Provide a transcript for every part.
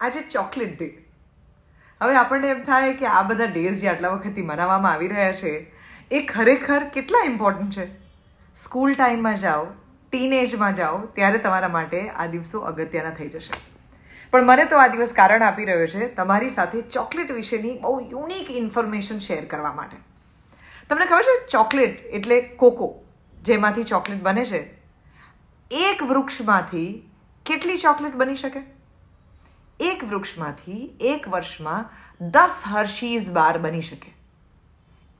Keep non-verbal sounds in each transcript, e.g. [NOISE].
આજે chocolate day હવે આપણને એમ થાય કે આ બધા ડેઝ જે આટલા વખતથી મનાવવામાં આવી રહ્યા છે એ ખરેખર કેટલા ઇમ્પોર્ટન્ટ છે સ્કૂલ ટાઈમમાં જાઓ ટીનેજમાં જાઓ ત્યારે તમારા માટે આ દિવસો અગત્યના થઈ જશે પણ મને તો આ દિવસ કારણ આપી રહ્યો છે તમારી સાથે ચોકલેટ વિશેની બહુ યુનિક ઇન્ફોર્મેશન શેર કરવા માટે તમને ખબર છે ચોકલેટ એટલે કોકો જેમાંથી ચોકલેટ બને છે એક વૃક્ષમાંથી કેટલી ચોકલેટ બની શકે એક વૃક્ષમાંથી એક વર્ષમાં દસ હર્ષીઝ બાર બની શકે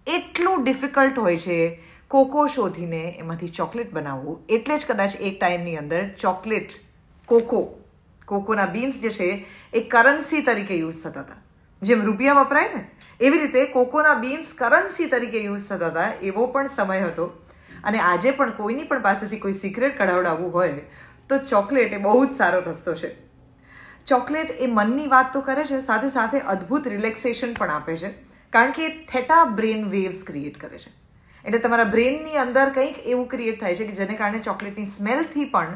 એટલું ડિફિકલ્ટ હોય છે કોકો શોધીને એમાંથી ચોકલેટ બનાવવું એટલે જ કદાચ એક ટાઈમની અંદર ચોકલેટ કોકો કોકોના બીન્સ જે છે એ કરન્સી તરીકે યુઝ થતા હતા જેમ રૂપિયા વપરાય ને એવી રીતે કોકોના બીન્સ કરન્સી તરીકે યુઝ થતા હતા એવો પણ સમય હતો અને આજે પણ કોઈની પણ પાસેથી કોઈ સિક્રેટ કઢાવડાવવું હોય તો ચોકલેટ એ બહુ જ સારો રસ્તો છે ચોકલેટ એ મનની વાત તો કરે છે સાથે સાથે અદ્ભુત રિલેક્સેશન પણ આપે છે કારણ કે એ થેટા બ્રેન વેવ્સ ક્રિએટ કરે છે એટલે તમારા બ્રેનની અંદર કંઈક એવું ક્રિએટ થાય છે કે જેને કારણે ચોકલેટની સ્મેલથી પણ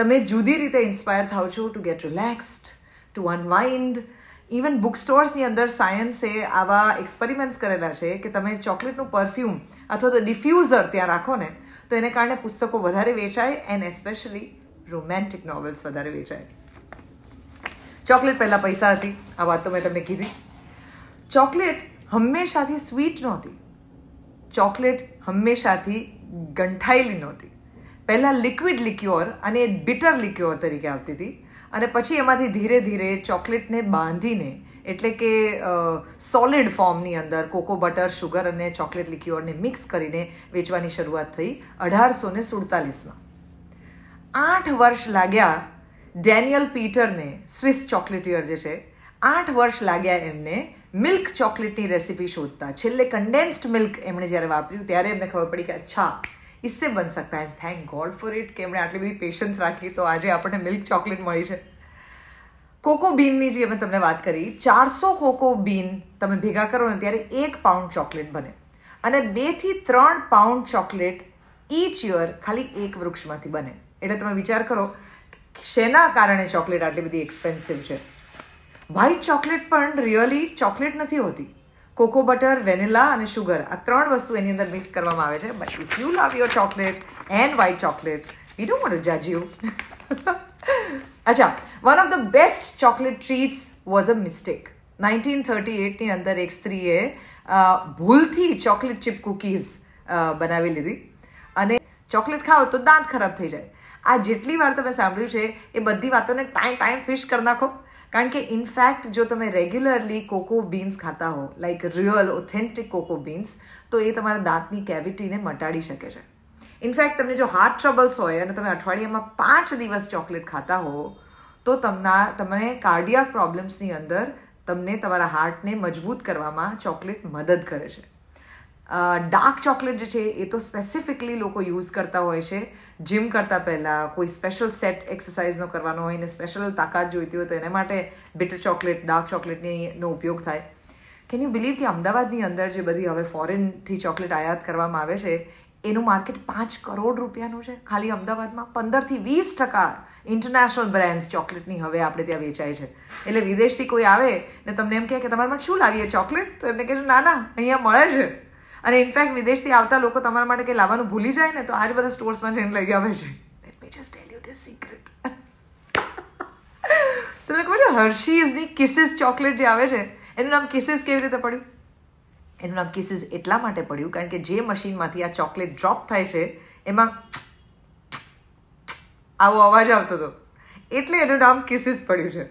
તમે જુદી રીતે ઇન્સ્પાયર થાવ છો to get relaxed to unwind even book સ્ટોર્સની અંદર સાયન્સે આવા એક્સપેરિમેન્ટ્સ કરેલા છે કે તમે ચોકલેટનું પરફ્યુમ અથવા તો ડિફ્યુઝર ત્યાં રાખો ને તો એને કારણે પુસ્તકો વધારે વેચાય એન્ડ એસ્પેશિયલી રોમેન્ટિક નોવેલ્સ વધારે વેચાય ચોકલેટ પહેલાં પૈસા હતી આ વાત તો મેં તમને કીધી ચોકલેટ હંમેશાથી સ્વીટ નહોતી ચોકલેટ હંમેશાથી ગંઠાયેલી નહોતી પહેલાં લિક્વિડ લિક્યોર અને બિટર લિક્યોર તરીકે આવતી હતી અને પછી એમાંથી ધીરે ધીરે ચોકલેટને બાંધીને એટલે કે સોલિડ ફોર્મની અંદર કોકો બટર શુગર અને ચોકલેટ લિક્યોરને મિક્સ કરીને વેચવાની શરૂઆત થઈ અઢારસો ને સુડતાલીસમાં આઠ વર્ષ લાગ્યા ડેનિયલ પીટરને સ્વિસ ચોકલેટિયર જે છે આઠ વર્ષ લાગ્યા એમને મિલ્ક ચોકલેટની રેસિપી શોધતા છેલ્લે કન્ડેન્સ્ડ મિલ્ક એમણે જ્યારે વાપર્યું ત્યારે એમને ખબર પડી કે અચ્છા ઇસે બન શકતા એમ થેન્ક ગોડ ફોર ઇટ કે એમણે આટલી બધી પેશન્સ રાખી તો આજે આપણને મિલ્ક ચોકલેટ મળી છે કોકો બીનની જે મેં તમને વાત કરી ચારસો કોકો બીન તમે ભેગા કરો ને ત્યારે એક પાઉન્ડ ચોકલેટ બને અને બેથી ત્રણ પાઉન્ડ ચોકલેટ ઈચ યર ખાલી એક વૃક્ષમાંથી બને એટલે તમે વિચાર કરો શેના કારણે ચોકલેટ આટલી બધી એક્સપેન્સિવ છે વ્હાઇટ ચોકલેટ પણ રિયલી ચોકલેટ નથી હોતી કોકો બટર વેનિલા અને શુગર આ ત્રણ વસ્તુ એની અંદર મિક્સ કરવામાં આવે છે but if you love your chocolate and white chocolate you don't want to જજ યુ અચ્છા one of the best chocolate treats was a mistake nineteen thirty એટની અંદર એક સ્ત્રીએ ભૂલથી ચોકલેટ ચિપ કુકીઝ બનાવી લીધી અને ચોકલેટ ખાઓ તો દાંત ખરાબ થઈ જાય આ જેટલી વાર તમે સાંભળ્યું છે એ બધી વાતોને ટાઈમ ટાઈમ ફિશ કરી નાખો કારણ કે ઇનફેક્ટ જો તમે રેગ્યુલરલી કોકો બીન્સ ખાતા હો like real authentic cocoa beans તો એ તમારા દાંતની કેવિટીને મટાડી શકે છે ઇનફેક્ટ તમને જો હાર્ટ ટ્રબલ્સ હોય અને તમે અઠવાડિયામાં પાંચ દિવસ ચોકલેટ ખાતા હો તો તમના તમને કાર્ડિયાક પ્રોબ્લેમ્સની અંદર તમને તમારા હાર્ટને મજબૂત કરવામાં ચોકલેટ મદદ કરે છે ડાર્ક ચોકલેટ જે છે એ તો સ્પેસિફિકલી લોકો યુઝ કરતા હોય છે જિમ કરતાં પહેલાં કોઈ સ્પેશિયલ સેટ એક્સરસાઇઝનો કરવાનો હોય ને સ્પેશિયલ તાકાત જોઈતી હોય તો એને માટે બિટર ચોકલેટ ડાર્ક ચોકલેટનો ઉપયોગ થાય કેન યુ બિલીવ કે અમદાવાદની અંદર જે બધી હવે ફોરેનથી ચોકલેટ આયાત કરવામાં આવે છે એનું માર્કેટ પાંચ કરોડ રૂપિયાનું છે ખાલી અમદાવાદમાં પંદરથી વીસ ટકા ઇન્ટરનેશનલ બ્રાન્ડ્સ ચોકલેટની હવે આપણે ત્યાં વેચાય છે એટલે વિદેશથી કોઈ આવે ને તમને એમ કહે કે તમારે માટે શું લાવીએ ચોકલેટ તો એમને કહેજો ના ના અહીંયા મળે છે અને ઇનફેક્ટ વિદેશથી આવતા લોકો તમારા માટે કંઈ લાવવાનું ભૂલી જાય ને તો આ જ બધા સ્ટોર્સમાં જઈને લઈ આવે છે જસ્ટ ટેલ યુ સિક્રેટ તમને ખબર છે હર્શીઝની કિસિસ ચોકલેટ જે આવે છે એનું નામ કિસિસ કેવી રીતે પડ્યું એનું નામ કિસિસ એટલા માટે પડ્યું કારણ કે જે મશીનમાંથી આ ચોકલેટ ડ્રોપ થાય છે એમાં આવો અવાજ આવતો હતો એટલે એનું નામ કિસીસ પડ્યું છે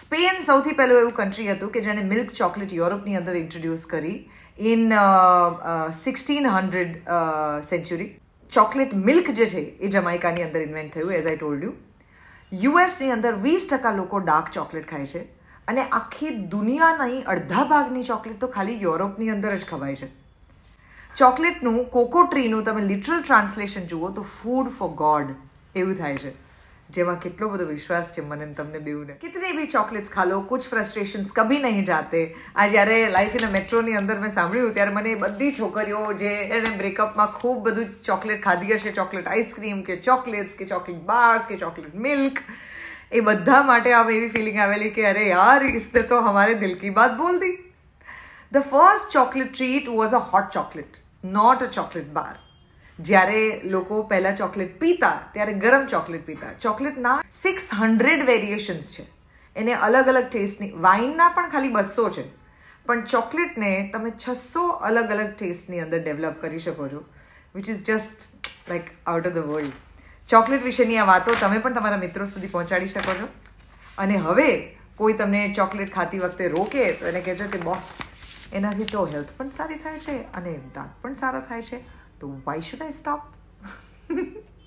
સ્પેન સૌથી પહેલું એવું કન્ટ્રી હતું કે જેણે મિલ્ક ચોકલેટ યુરોપની અંદર ઇન્ટ્રોડ્યુસ કરી in sixteen hundred century chocolate milk જે છે એ જમાઇકાની અંદર ઇન્વેન્ટ થયું એઝ આઈ ટોલ્ડ યુ યુએસની અંદર વીસ ટકા લોકો ડાર્ક ચોકલેટ ખાય છે અને આખી દુનિયાની અડધા ભાગની ચોકલેટ તો ખાલી યુરોપની અંદર જ ખવાય છે ચોકલેટનું કોકો ટ્રીનું તમે લિટરલ ટ્રાન્સલેશન જુઓ તો ફૂડ ફોર ગોડ એવું થાય છે जेवा कितलो बतु विश्वास छे मनन तुमने बेऊ ने कितने भी चॉकलेट्स खा लो कुछ फ्रस्ट्रेशन्स कभी नहीं जाते आज अरे लाइफ इन अ मेट्रो ની અંદર મે સામળીયો ત્યારે મને બધી છોકરીઓ જે એન્ડ બ્રેકઅપ માં ખૂબ બધું ચોકલેટ ખાધી હશે ચોકલેટ આઈસ્ક્રીમ કે ચોકલેટ્સ કે ચોકલેટ બાર્સ કે ચોકલેટ મિલ્ક એ બધા માટે આવ એવી ફીલિંગ આવેલી કે અરે યાર ઇસને તો અમારે દિલકી વાત બોલ દી the first chocolate treat was a hot chocolate not a chocolate bar જ્યારે લોકો પહેલાં ચોકલેટ પીતા ત્યારે ગરમ ચોકલેટ પીતા ચોકલેટના સિક્સ હંડ્રેડ વેરિએશન્સ છે એને અલગ અલગ ટેસ્ટની વાઇનના પણ ખાલી બસો છે પણ ચોકલેટને તમે છસો અલગ અલગ ટેસ્ટની અંદર ડેવલપ કરી શકો છો which is just like out of the world chocolate વિશેની આ વાતો તમે પણ તમારા મિત્રો સુધી પહોંચાડી શકો છો અને હવે કોઈ તમને ચોકલેટ ખાતી વખતે રોકે તો એને કહેજો કે બોસ એનાથી તો હેલ્થ પણ સારી થાય છે અને દાંત પણ સારા થાય છે So why should I stop? [LAUGHS]